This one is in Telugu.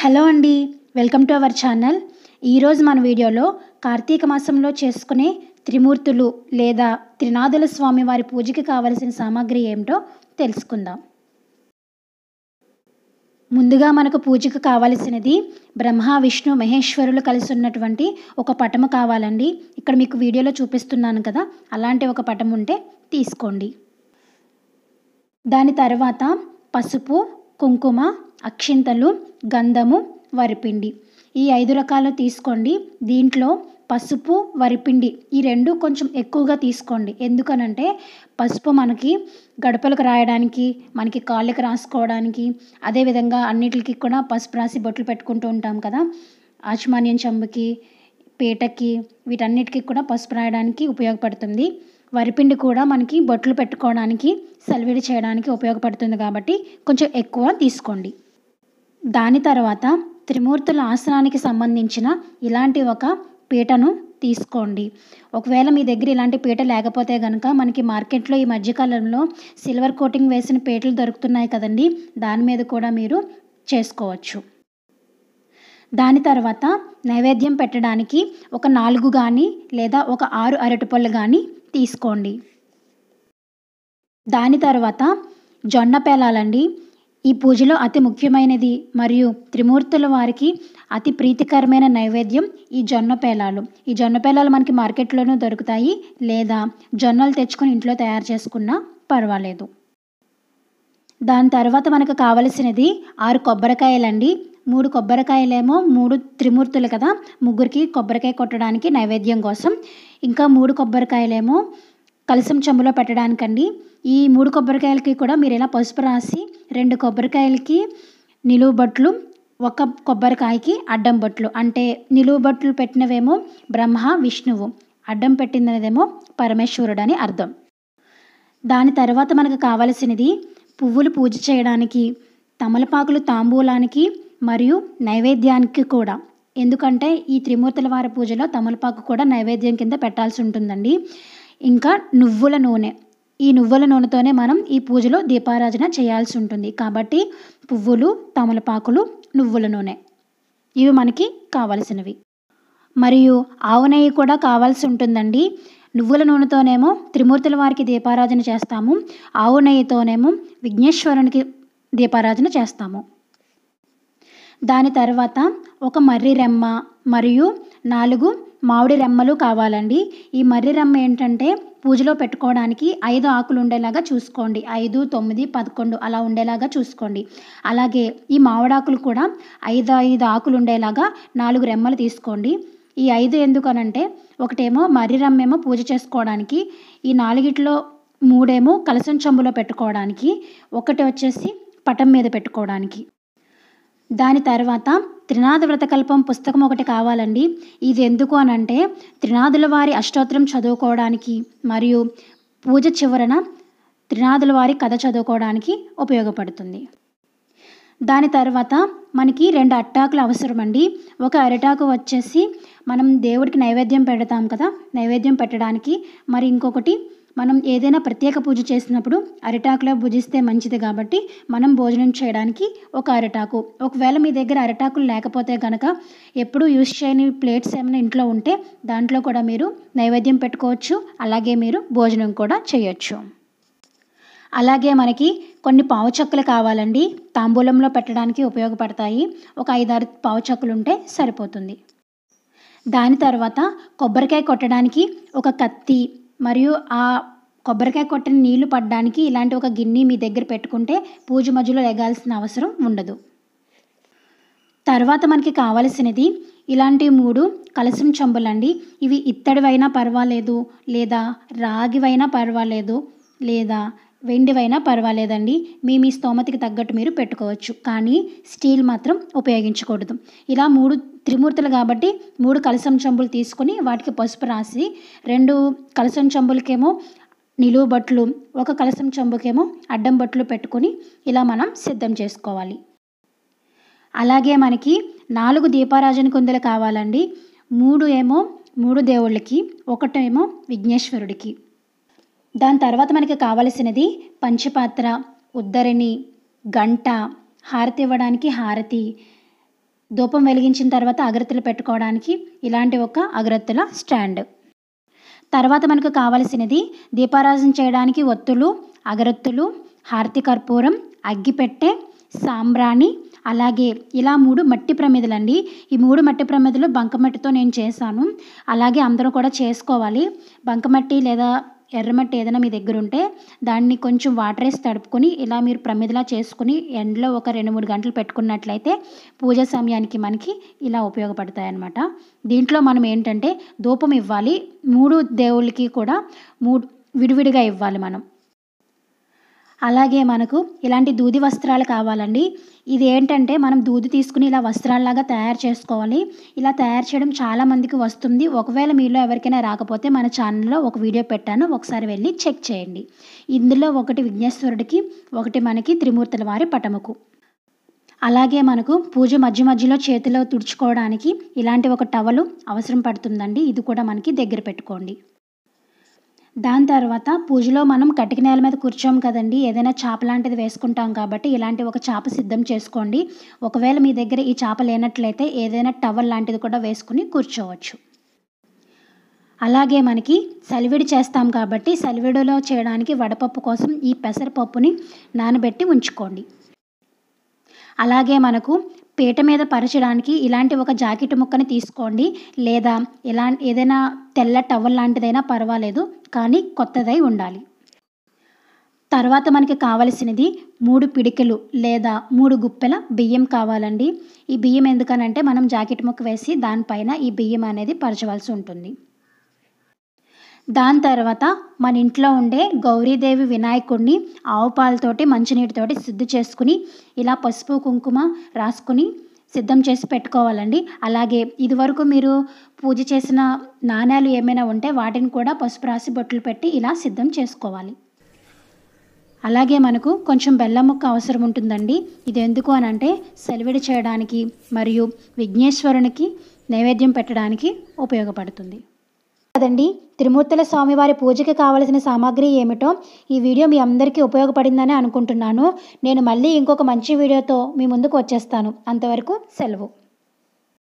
హలో అండి వెల్కమ్ టు అవర్ ఛానల్ ఈరోజు మన వీడియోలో కార్తీక మాసంలో చేసుకునే త్రిమూర్తులు లేదా త్రినాథుల స్వామి వారి పూజకి కావలసిన సామాగ్రి ఏమిటో తెలుసుకుందాం ముందుగా మనకు పూజకు కావలసినది బ్రహ్మ విష్ణు మహేశ్వరులు కలిసి ఉన్నటువంటి ఒక పటము కావాలండి ఇక్కడ మీకు వీడియోలో చూపిస్తున్నాను కదా అలాంటి ఒక పటం ఉంటే తీసుకోండి దాని తర్వాత పసుపు కుంకుమ అక్షింతలు గంధము వరిపిండి ఈ ఐదు రకాలు తీసుకోండి దీంట్లో పసుపు వరిపిండి ఈ రెండు కొంచెం ఎక్కువగా తీసుకోండి ఎందుకనంటే పసుపు మనకి గడపలకు రాయడానికి మనకి కాళ్ళకి రాసుకోవడానికి అదేవిధంగా అన్నిటికి కూడా పసుపు రాసి బొట్లు పెట్టుకుంటూ ఉంటాం కదా ఆచమాన్యం చెంబుకి పీటకి వీటన్నిటికీ కూడా పసుపు రాయడానికి ఉపయోగపడుతుంది వరిపిండి కూడా మనకి బొట్లు పెట్టుకోవడానికి సెలవిడి చేయడానికి ఉపయోగపడుతుంది కాబట్టి కొంచెం ఎక్కువ తీసుకోండి దాని తర్వాత త్రిమూర్తుల ఆసనానికి సంబంధించిన ఇలాంటి ఒక పీటను తీసుకోండి ఒకవేళ మీ దగ్గర ఇలాంటి పీట లేకపోతే కనుక మనకి మార్కెట్లో ఈ మధ్యకాలంలో సిల్వర్ కోటింగ్ వేసిన పీటలు దొరుకుతున్నాయి కదండి దాని మీద కూడా మీరు చేసుకోవచ్చు దాని తర్వాత నైవేద్యం పెట్టడానికి ఒక నాలుగు కానీ లేదా ఒక ఆరు అరటిపళ్ళు కానీ తీసుకోండి దాని తర్వాత జొన్న పేలాలండి ఈ పూజలో అతి ముఖ్యమైనది మరియు త్రిమూర్తుల వారికి అతి ప్రీతికరమైన నైవేద్యం ఈ జొన్న పేలాలు ఈ జొన్న పేలాలు మనకి మార్కెట్లోనూ దొరుకుతాయి లేదా జొన్నలు తెచ్చుకొని ఇంట్లో తయారు చేసుకున్నా పర్వాలేదు దాని తర్వాత మనకు కావలసినది ఆరు కొబ్బరికాయలండి మూడు కొబ్బరికాయలేమో మూడు త్రిమూర్తులు కదా ముగ్గురికి కొబ్బరికాయ కొట్టడానికి నైవేద్యం కోసం ఇంకా మూడు కొబ్బరికాయలేమో కలసం చెంబులో పెట్టడానికండి ఈ మూడు కొబ్బరికాయలకి కూడా మీరు ఇలా పసుపు రాసి రెండు కొబ్బరికాయలకి నిలువు బట్లు ఒక కొబ్బరికాయకి అడ్డం బట్లు అంటే నిలువు బట్లు పెట్టినవేమో బ్రహ్మ విష్ణువు అడ్డం పెట్టినదేమో పరమేశ్వరుడు అని అర్థం దాని తర్వాత మనకు కావలసినది పువ్వులు పూజ చేయడానికి తమలపాకులు తాంబూలానికి మరియు నైవేద్యానికి కూడా ఎందుకంటే ఈ త్రిమూర్తుల వారి పూజలో తమలపాకు కూడా నైవేద్యం కింద పెట్టాల్సి ఉంటుందండి ఇంకా నువ్వుల నూనె ఈ నువ్వుల నూనెతోనే మనం ఈ పూజలో దీపారాధన చేయాల్సి ఉంటుంది కాబట్టి పువ్వులు తమలపాకులు నువ్వుల నూనె ఇవి మనకి కావలసినవి మరియు ఆవు నెయ్యి కూడా కావాల్సి ఉంటుందండి నువ్వుల నూనెతోనేమో త్రిమూర్తుల వారికి దీపారాధన చేస్తాము ఆవు నెయ్యితోనేమో విఘ్నేశ్వరునికి దీపారాధన చేస్తాము దాని తర్వాత ఒక మర్రి రెమ్మ మరియు నాలుగు మామిడి రెమ్మలు కావాలండి ఈ మర్రి రెమ్మ ఏంటంటే పూజలో పెట్టుకోవడానికి ఐదు ఆకులు ఉండేలాగా చూసుకోండి ఐదు తొమ్మిది పదకొండు అలా ఉండేలాగా చూసుకోండి అలాగే ఈ మామిడాకులు కూడా ఐదు ఐదు ఆకులు ఉండేలాగా నాలుగు రెమ్మలు తీసుకోండి ఈ ఐదు ఎందుకనంటే ఒకటేమో మర్రి రమ్మేమో పూజ చేసుకోవడానికి ఈ నాలుగిట్లో మూడేమో కలసం చెంబులో పెట్టుకోవడానికి ఒకటి వచ్చేసి పటం మీద పెట్టుకోవడానికి దాని తర్వాత త్రినాథ వ్రతకల్పం పుస్తకం ఒకటి కావాలండి ఇది ఎందుకు అనంటే త్రినాథుల వారి అష్టోత్తరం చదువుకోవడానికి మరియు పూజ చివరన త్రినాథుల వారి కథ చదువుకోవడానికి ఉపయోగపడుతుంది దాని తర్వాత మనకి రెండు అట్టాకులు అవసరమండి ఒక అరిటాకు వచ్చేసి మనం దేవుడికి నైవేద్యం పెడతాం కదా నైవేద్యం పెట్టడానికి మరి ఇంకొకటి మనం ఏదైనా ప్రత్యేక పూజ చేసినప్పుడు అరిటాకులో భుజిస్తే మంచిది కాబట్టి మనం భోజనం చేయడానికి ఒక అరిటాకు ఒకవేళ మీ దగ్గర అరిటాకులు లేకపోతే కనుక ఎప్పుడు యూస్ చేయని ప్లేట్స్ ఏమైనా ఇంట్లో ఉంటే దాంట్లో కూడా మీరు నైవేద్యం పెట్టుకోవచ్చు అలాగే మీరు భోజనం కూడా చేయొచ్చు అలాగే మనకి కొన్ని పావు కావాలండి తాంబూలంలో పెట్టడానికి ఉపయోగపడతాయి ఒక ఐదారు పావు ఉంటే సరిపోతుంది దాని తర్వాత కొబ్బరికాయ కొట్టడానికి ఒక కత్తి మరియు ఆ కొబ్బరికాయ కొట్టిన నీళ్ళు పడడానికి ఇలాంటి ఒక గిన్నె మీ దగ్గర పెట్టుకుంటే పూజ మధ్యలో ఎగాల్సిన అవసరం ఉండదు తర్వాత మనకి కావలసినది ఇలాంటి మూడు కలసం చెంబులండి ఇవి ఇత్తడివైనా పర్వాలేదు లేదా రాగివైనా పర్వాలేదు లేదా వెండివైనా పర్వాలేదండి మీ మీ స్తోమతికి తగ్గట్టు మీరు పెట్టుకోవచ్చు కానీ స్టీల్ మాత్రం ఉపయోగించకూడదు ఇలా మూడు త్రిమూర్తులు కాబట్టి మూడు కలసం చెంబులు తీసుకుని వాటికి పసుపు రాసి రెండు కలసం చెంబులకేమో నిలువు బట్టలు ఒక కలసం చెంబుకేమో అడ్డం బట్టలు పెట్టుకుని ఇలా మనం సిద్ధం చేసుకోవాలి అలాగే మనకి నాలుగు దీపారాజన కుందలు కావాలండి మూడు ఏమో మూడు దేవుళ్ళకి ఒకటేమో విఘ్నేశ్వరుడికి దాని తర్వాత మనకి కావలసినది పంచపాత్ర ఉద్దరిణి గంట హారతి ఇవ్వడానికి హారతి ధూపం వెలిగించిన తర్వాత అగరత్తులు పెట్టుకోవడానికి ఇలాంటి ఒక అగరత్తుల స్టాండ్ తర్వాత మనకు కావలసినది దీపారాజన చేయడానికి ఒత్తులు అగరత్తులు హారతి కర్పూరం అగ్గిపెట్టె సాంబ్రాణి అలాగే ఇలా మూడు మట్టి ప్రమిదలండి ఈ మూడు మట్టి ప్రమిదలు బంకమట్టితో నేను చేశాను అలాగే అందరూ కూడా చేసుకోవాలి బంకమట్టి లేదా ఎర్రమట్టి ఏదైనా మీ దగ్గర ఉంటే దాన్ని కొంచెం వాటర్ వేసి తడుపుకొని ఇలా మీరు ప్రమిదలా చేసుకుని ఎండలో ఒక రెండు మూడు గంటలు పెట్టుకున్నట్లయితే పూజ సమయానికి మనకి ఇలా ఉపయోగపడతాయి దీంట్లో మనం ఏంటంటే ధూపం ఇవ్వాలి మూడు దేవుళ్ళకి కూడా మూడు విడివిడిగా ఇవ్వాలి మనం అలాగే మనకు ఇలాంటి దూది వస్త్రాలు కావాలండి ఇది ఏంటంటే మనం దూది తీసుకుని ఇలా వస్త్రాలలాగా తయారు చేసుకోవాలి ఇలా తయారు చేయడం చాలామందికి వస్తుంది ఒకవేళ మీలో ఎవరికైనా రాకపోతే మన ఛానల్లో ఒక వీడియో పెట్టాను ఒకసారి వెళ్ళి చెక్ చేయండి ఇందులో ఒకటి విఘ్నేశ్వరుడికి ఒకటి మనకి త్రిమూర్తుల వారి పటముకు అలాగే మనకు పూజ మధ్య మధ్యలో చేతిలో తుడుచుకోవడానికి ఇలాంటి ఒక టవలు అవసరం పడుతుందండి ఇది కూడా మనకి దగ్గర పెట్టుకోండి దాని తర్వాత పూజలో మనం కటిక నేల మీద కూర్చోం కదండి ఏదైనా చేప లాంటిది వేసుకుంటాం కాబట్టి ఇలాంటి ఒక చేప సిద్ధం చేసుకోండి ఒకవేళ మీ దగ్గర ఈ చేప లేనట్లయితే ఏదైనా టవల్ లాంటిది కూడా వేసుకుని కూర్చోవచ్చు అలాగే మనకి సలివిడి చేస్తాం కాబట్టి సలివిడిలో చేయడానికి వడపప్పు కోసం ఈ పెసరపప్పుని నానబెట్టి ఉంచుకోండి అలాగే మనకు పీట మీద పరచడానికి ఇలాంటి ఒక జాకెట్ ముక్కని తీసుకోండి లేదా ఇలా ఏదైనా తెల్ల టవల్ లాంటిదైనా పర్వాలేదు కానీ కొత్తదై ఉండాలి తర్వాత మనకి కావలసినది మూడు పిడికెలు లేదా మూడు గుప్పెల బియ్యం కావాలండి ఈ బియ్యం ఎందుకనంటే మనం జాకెట్ ముక్క వేసి దానిపైన ఈ బియ్యం అనేది పరచవలసి ఉంటుంది దాని తర్వాత మన ఇంట్లో ఉండే గౌరీదేవి వినాయకుడిని ఆవు పాలతోటి మంచినీటితోటి శుద్ధి చేసుకుని ఇలా పసుపు కుంకుమ రాసుకుని సిద్ధం చేసి పెట్టుకోవాలండి అలాగే ఇదివరకు మీరు పూజ చేసిన నాణ్యాలు ఏమైనా ఉంటే వాటిని కూడా పసుపు రాసి బొట్లు పెట్టి ఇలా సిద్ధం చేసుకోవాలి అలాగే మనకు కొంచెం బెల్లం ముక్క అవసరం ఉంటుందండి ఇది ఎందుకు అని అంటే సెలవిడి చేయడానికి మరియు విఘ్నేశ్వరునికి నైవేద్యం పెట్టడానికి ఉపయోగపడుతుంది కదండి స్వామి స్వామివారి పూజకి కావలసిన సామాగ్రి ఏమిటో ఈ వీడియో మీ అందరికీ ఉపయోగపడిందని అనుకుంటున్నాను నేను మళ్ళీ ఇంకొక మంచి వీడియోతో మీ ముందుకు వచ్చేస్తాను అంతవరకు సెలవు